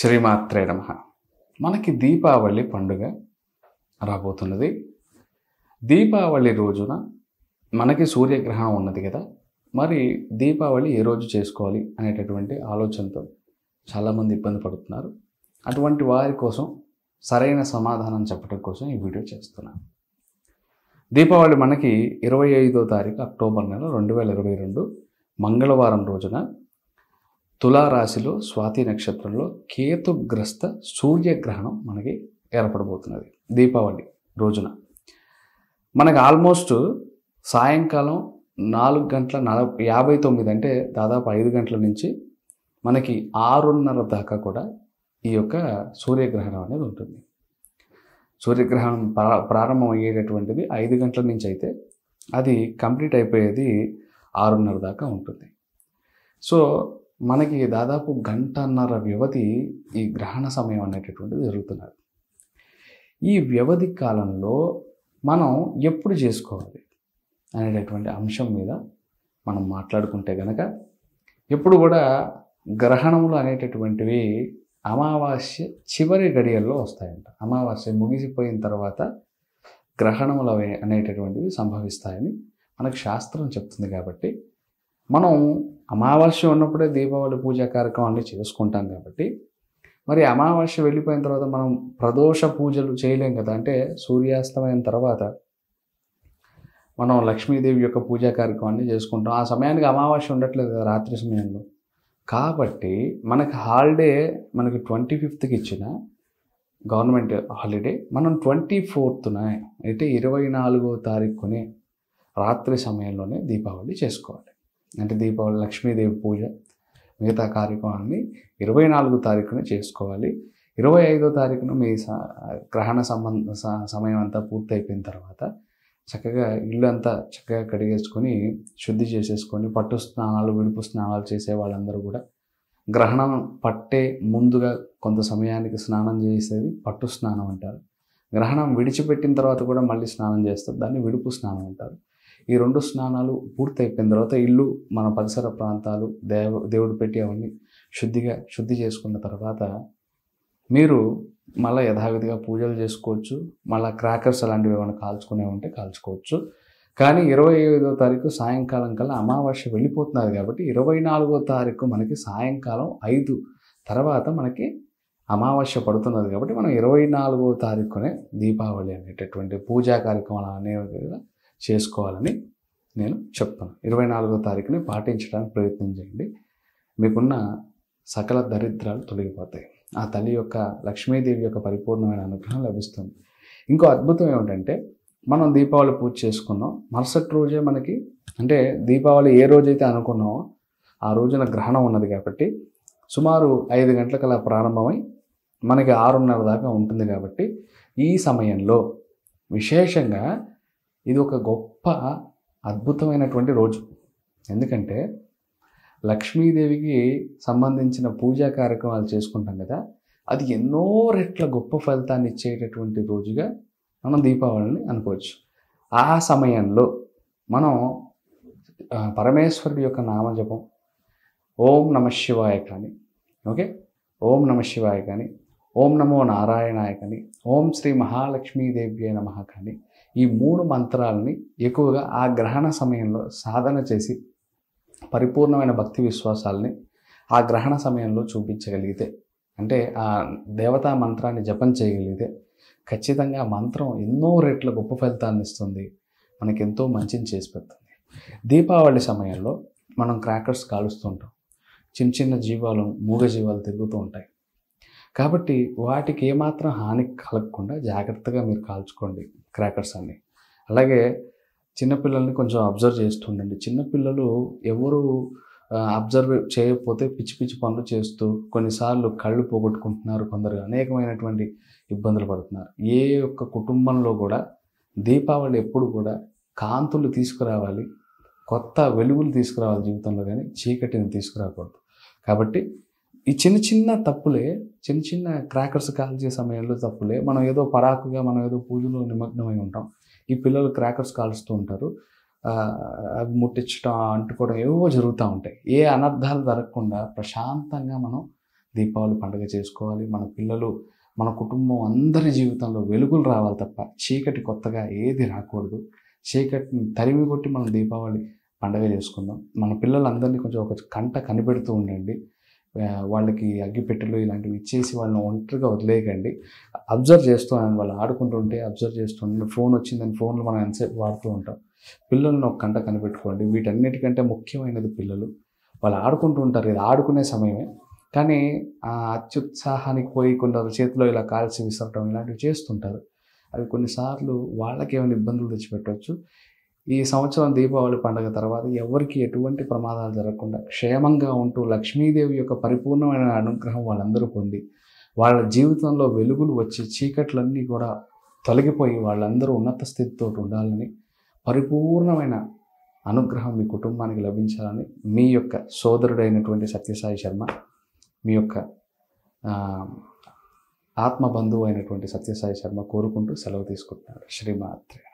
శ్రీమాత్రే నమ మనకి దీపావళి పండుగ రాబోతున్నది దీపావళి రోజున మనకి సూర్యగ్రహణం ఉన్నది కదా మరి దీపావళి ఏ రోజు చేసుకోవాలి అనేటటువంటి ఆలోచనతో చాలామంది ఇబ్బంది పడుతున్నారు అటువంటి వారి కోసం సరైన సమాధానం చెప్పడం కోసం ఈ వీడియో చేస్తున్నాను దీపావళి మనకి ఇరవై ఐదో తారీఖు అక్టోబర్ నెల రెండు వేల ఇరవై రెండు మంగళవారం రోజున తులారాశిలో స్వాతి నక్షత్రంలో కేతుగ్రస్త సూర్యగ్రహణం మనకి ఏర్పడబోతున్నది దీపావళి రోజున మనకు ఆల్మోస్ట్ సాయంకాలం నాలుగు గంటల నలభై యాభై తొమ్మిది అంటే దాదాపు ఐదు గంటల నుంచి మనకి ఆరున్నర దాకా కూడా ఈ యొక్క సూర్యగ్రహణం అనేది ఉంటుంది సూర్యగ్రహణం ప్రా ప్రారంభం అయ్యేటటువంటిది ఐదు గంటల నుంచి అయితే అది కంప్లీట్ అయిపోయేది ఆరున్నర దాకా ఉంటుంది సో మనకి దాదాపు గంటన్నర వ్యవధి ఈ గ్రహణ సమయం అనేటటువంటిది జరుగుతున్నది ఈ వ్యవధి కాలంలో మనం ఎప్పుడు చేసుకోవాలి అనేటటువంటి అంశం మీద మనం మాట్లాడుకుంటే గనక ఎప్పుడు కూడా గ్రహణములు అనేటటువంటివి అమావాస్య చివరి గడియల్లో వస్తాయంట అమావాస్య ముగిసిపోయిన తర్వాత గ్రహణములు అనేటటువంటివి సంభవిస్తాయని మనకు శాస్త్రం చెప్తుంది కాబట్టి మనం అమావాస్య ఉన్నప్పుడే దీపావళి పూజా కార్యక్రమాన్ని చేసుకుంటాం కాబట్టి మరి అమావాస్య వెళ్ళిపోయిన తర్వాత మనం ప్రదోష పూజలు చేయలేం కదా అంటే సూర్యాస్తమైన తర్వాత మనం లక్ష్మీదేవి యొక్క పూజా కార్యక్రమాన్ని చేసుకుంటాం ఆ సమయానికి అమావాస్య ఉండట్లేదు కదా రాత్రి సమయంలో కాబట్టి మనకి హాలిడే మనకి ట్వంటీ ఫిఫ్త్కి ఇచ్చిన గవర్నమెంట్ హాలిడే మనం ట్వంటీ ఫోర్త్న అయితే ఇరవై నాలుగో తారీఖునే రాత్రి సమయంలోనే దీపావళి చేసుకోవాలి అంటే దీపావళి లక్ష్మీదేవి పూజ మిగతా కార్యక్రమాన్ని ఇరవై నాలుగు తారీఖున చేసుకోవాలి ఇరవై ఐదో తారీఖున మీ గ్రహణ సంబంధ సమయం అంతా పూర్తయిపోయిన తర్వాత చక్కగా ఇల్లు అంతా చక్కగా కడిగేసుకొని శుద్ధి చేసేసుకొని పట్టు స్నానాలు విడుపు స్నానాలు చేసే వాళ్ళందరూ కూడా గ్రహణం పట్టే ముందుగా కొంత సమయానికి స్నానం చేసేది పట్టు స్నానం అంటారు గ్రహణం విడిచిపెట్టిన తర్వాత కూడా మళ్ళీ స్నానం చేస్తారు దాన్ని విడుపు స్నానం అంటారు ఈ రెండు స్నానాలు పూర్తయిపోయిన తర్వాత ఇల్లు మన పరిసర ప్రాంతాలు దేవ దేవుడు పెట్టి అవన్నీ శుద్ధిగా శుద్ధి చేసుకున్న తర్వాత మీరు మళ్ళీ యథావిధిగా పూజలు చేసుకోవచ్చు మళ్ళీ క్రాకర్స్ అలాంటివి ఏమైనా కాల్చుకునే ఉంటే కాల్చుకోవచ్చు కానీ ఇరవై ఐదో తారీఖు సాయంకాలం కల్లా అమావాస్య వెళ్ళిపోతున్నారు కాబట్టి ఇరవై నాలుగో తారీఖు మనకి సాయంకాలం ఐదు తర్వాత మనకి అమావాస్య పడుతున్నది కాబట్టి మనం ఇరవై నాలుగో తారీఖునే దీపావళి అనేటటువంటి పూజా కార్యక్రమాలు అనేవి చేసుకోవాలని నేను చెప్తాను ఇరవై నాలుగో తారీఖుని పాటించడానికి ప్రయత్నం చేయండి మీకున్న సకల దరిద్రాలు తొలగిపోతాయి ఆ తల్లి యొక్క లక్ష్మీదేవి యొక్క పరిపూర్ణమైన అనుగ్రహం లభిస్తుంది ఇంకో అద్భుతం ఏమిటంటే మనం దీపావళి పూజ చేసుకున్నాం మరుసటి రోజే మనకి అంటే దీపావళి ఏ రోజైతే అనుకున్నామో ఆ రోజున గ్రహణం ఉన్నది కాబట్టి సుమారు ఐదు గంటలకలా ప్రారంభమై మనకి ఆరున్నర దాకా ఉంటుంది కాబట్టి ఈ సమయంలో విశేషంగా ఇది ఒక గొప్ప అద్భుతమైనటువంటి రోజు ఎందుకంటే లక్ష్మీదేవికి సంబంధించిన పూజా కార్యక్రమాలు చేసుకుంటాం కదా అది ఎన్నో రెట్ల గొప్ప ఫలితాన్ని ఇచ్చేటటువంటి రోజుగా మనం దీపావళిని అనుకోవచ్చు ఆ సమయంలో మనం పరమేశ్వరుడి యొక్క నామజపం ఓం నమ శివాయ కానీ ఓకే ఓం నమ శివాయ కానీ ఓం నమో నారాయణాయ కానీ ఓం శ్రీ మహాలక్ష్మీదేవ్యే నమ కానీ ఈ మూడు మంత్రాలని ఎక్కువగా ఆ గ్రహణ సమయంలో సాధన చేసి పరిపూర్ణమైన భక్తి విశ్వాసాలని ఆ గ్రహణ సమయంలో చూపించగలిగితే అంటే ఆ దేవతా మంత్రాన్ని జపం చేయగలిగితే ఖచ్చితంగా మంత్రం ఎన్నో రేట్ల గొప్ప ఫలితాన్ని ఇస్తుంది మనకెంతో మంచిని చేసి పెడుతుంది దీపావళి సమయంలో మనం క్రాకర్స్ కాలుస్తుంటాం చిన్న చిన్న జీవాలు మూగ జీవాలు తిరుగుతూ ఉంటాయి కాబట్టి వాటికి ఏమాత్రం హాని కలగకుండా జాగ్రత్తగా మీరు కాల్చుకోండి క్రాకర్స్ అన్ని అలాగే చిన్నపిల్లల్ని కొంచెం అబ్జర్వ్ చేస్తుండండి చిన్నపిల్లలు ఎవరు అబ్జర్వ్ చేయకపోతే పిచ్చి పిచ్చి పనులు చేస్తూ కొన్నిసార్లు కళ్ళు పోగొట్టుకుంటున్నారు కొందరు అనేకమైనటువంటి ఇబ్బందులు పడుతున్నారు ఏ ఒక్క కుటుంబంలో కూడా దీపావళి ఎప్పుడు కూడా కాంతులు తీసుకురావాలి కొత్త వెలుగులు తీసుకురావాలి జీవితంలో కానీ చీకటిని తీసుకురాకూడదు కాబట్టి ఈ చిన్న చిన్న తప్పులే చిన్న చిన్న క్రాకర్స్ కాల్చే సమయంలో తప్పులే మనం ఏదో పరాకుగా మనం ఏదో పూజలో నిమగ్నమై ఉంటాం ఈ పిల్లలు క్రాకర్స్ కాలుస్తూ ఉంటారు అవి ముట్టించడం అంటుకోవడం ఏవో జరుగుతూ ఉంటాయి ఏ అనర్థాలు జరగకుండా ప్రశాంతంగా మనం దీపావళి పండుగ చేసుకోవాలి మన పిల్లలు మన కుటుంబం అందరి జీవితంలో వెలుగులు రావాలి తప్ప చీకటి కొత్తగా ఏది రాకూడదు చీకటిని తరిమి కొట్టి మనం దీపావళి పండుగ చేసుకుందాం మన పిల్లలందరినీ కొంచెం ఒక కంట కనిపెడుతూ ఉండండి వాళ్ళకి అగ్గిపెట్టెలు ఇలాంటివి ఇచ్చేసి వాళ్ళని ఒంటరిగా వదిలేయకండి అబ్జర్వ్ చేస్తూ వాళ్ళు ఆడుకుంటుంటే అబ్జర్వ్ చేస్తుంటే ఫోన్ వచ్చిందని ఫోన్లు మనం ఎంతసేపు వాడుతూ ఉంటాం పిల్లల్ని ఒక కంట కనిపెట్టుకోండి వీటన్నిటికంటే ముఖ్యమైనది పిల్లలు వాళ్ళు ఆడుకుంటూ ఉంటారు ఇది ఆడుకునే సమయమే కానీ ఆ అత్యుత్సాహానికి పోయి కొందరు చేతిలో ఇలా కాల్చి విసరటం ఇలాంటివి చేస్తుంటారు అవి కొన్నిసార్లు వాళ్ళకి ఏమైనా ఇబ్బందులు తెచ్చిపెట్టవచ్చు ఈ సంవత్సరం దీపావళి పండుగ తర్వాత ఎవరికి ఎటువంటి ప్రమాదాలు జరగకుండా క్షేమంగా ఉంటూ లక్ష్మీదేవి యొక్క పరిపూర్ణమైన అనుగ్రహం వాళ్ళందరూ పొంది వాళ్ళ జీవితంలో వెలుగులు వచ్చి చీకట్లన్నీ కూడా తొలగిపోయి వాళ్ళందరూ ఉన్నత స్థితితో ఉండాలని పరిపూర్ణమైన అనుగ్రహం మీ కుటుంబానికి లభించాలని మీ యొక్క సోదరుడైనటువంటి సత్యసాయి శర్మ మీ యొక్క ఆత్మ బంధువు అయినటువంటి సత్యసాయి శర్మ కోరుకుంటూ సెలవు తీసుకుంటున్నాడు శ్రీమాత్రే